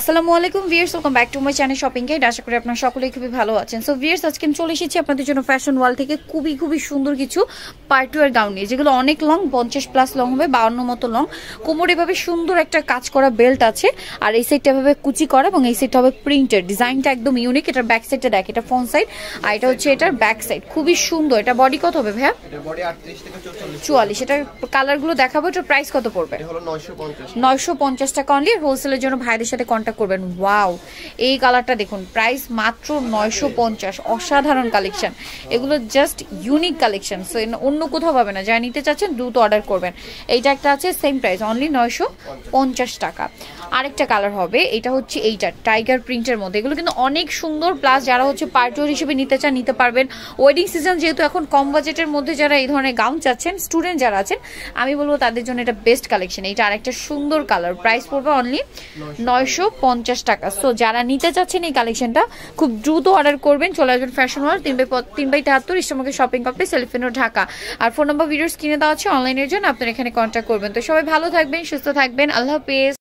আসসালামু আলাইকুম viewers welcome back to my channel shopping guide আশা করি আপনারা সকলেই খুবই ভালো আছেন সো ভিয়ার্স আজকে আমি চলে এসেছি আপনাদের জন্য ফ্যাশন ওয়াল থেকে খুবই খুবই সুন্দর কিছু পার্টওয়ার গাউন নিয়ে যেগুলো অনেক লং পঞ্চাশ প্লাস লং হবে বাউন্ন মতো লং কোমর এভাবে সুন্দর একটা কাজ করা বেল্ট আছে আর এই সাইডটা এভাবে কুচি করা এবং এই সাইডটা হবে প্রিন্টেড ডিজাইনটা একদম ইউনিক এটার ব্যাক সাইডটা দেখ এটা ফোন সাইড আর এটা হচ্ছে এটার ব্যাক সাইড খুবই সুন্দর এটা বডি কত হবে ভাইয়া চুয়াল্লিশ এটার কালারগুলো দেখাবো এটার প্রাইস কত পড়বে নয়শো পঞ্চাশ টাকা অনলি হোলসেলের জন্য ভাইদের সাথে কন্ট্যাক্ট কন্ট্যাক্ট করবেন ওয়াও এই কালারটা দেখুন প্রাইস মাত্র নয়শো পঞ্চাশ অসাধারণ কালেকশন এগুলো জাস্ট ইউনিক কালেকশন সো অন্য কোথাও পাবে না যা নিতে চাচ্ছেন দ্রুত অর্ডার করবেন এইটা একটা আছে সেম প্রাইস অনলি নয়শো পঞ্চাশ টাকা আরেকটা কালার হবে এটা হচ্ছে এইটা টাইগার প্রিন্টের মধ্যে এগুলো কিন্তু অনেক সুন্দর প্লাস যারা হচ্ছে পার্টিওর হিসেবে নিতে চান নিতে পারবেন ওয়েডিং সিজন যেহেতু এখন কম বাজেটের মধ্যে যারা এই ধরনের গাউন চাচ্ছেন স্টুডেন্ট যারা আছেন আমি বলবো তাদের জন্য এটা বেস্ট কালেকশন এইটা আরেকটা সুন্দর কালার প্রাইস পড়বে অনলি নয়শো পঞ্চাশ টাকা সো যারা নিতে চাচ্ছেন এই কালেকশনটা খুব দ্রুত অর্ডার করবেন চলে আসবেন ফ্যাশন ওয়ার্ল্ড তিন বাই তিন বাই তেহাত্তর ইস্টমাকে শপিং কমপ্লেক্স সেলফিনো ঢাকা আর ফোন নম্বর ভিডিওস কিনে দেওয়া আছে অনলাইনের জন্য আপনারা এখানে কন্ট্যাক্ট করবেন তো সবাই ভালো থাকবেন সুস্থ থাকবেন আল্লাহ হাফেজ